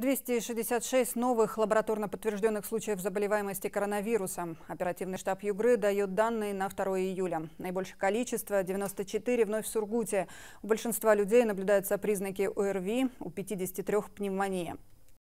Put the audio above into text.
266 новых лабораторно подтвержденных случаев заболеваемости коронавирусом. Оперативный штаб Югры дает данные на 2 июля. Наибольшее количество – 94 вновь в Сургуте. У большинства людей наблюдаются признаки ОРВИ, у 53 – пневмония.